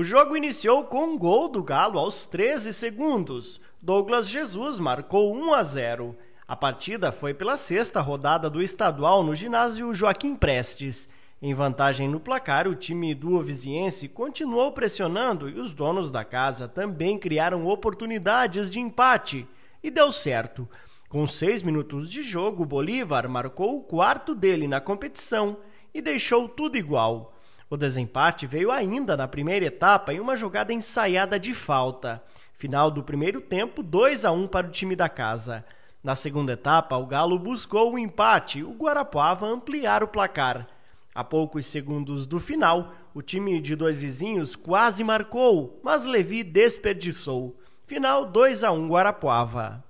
O jogo iniciou com um gol do Galo aos 13 segundos. Douglas Jesus marcou 1 a 0. A partida foi pela sexta rodada do estadual no ginásio Joaquim Prestes. Em vantagem no placar, o time do Oviziense continuou pressionando e os donos da casa também criaram oportunidades de empate. E deu certo. Com seis minutos de jogo, Bolívar marcou o quarto dele na competição e deixou tudo igual. O desempate veio ainda na primeira etapa em uma jogada ensaiada de falta. Final do primeiro tempo, 2 a 1 para o time da casa. Na segunda etapa, o Galo buscou o empate, o Guarapuava ampliar o placar. A poucos segundos do final, o time de dois vizinhos quase marcou, mas Levi desperdiçou. Final 2 a 1 Guarapuava.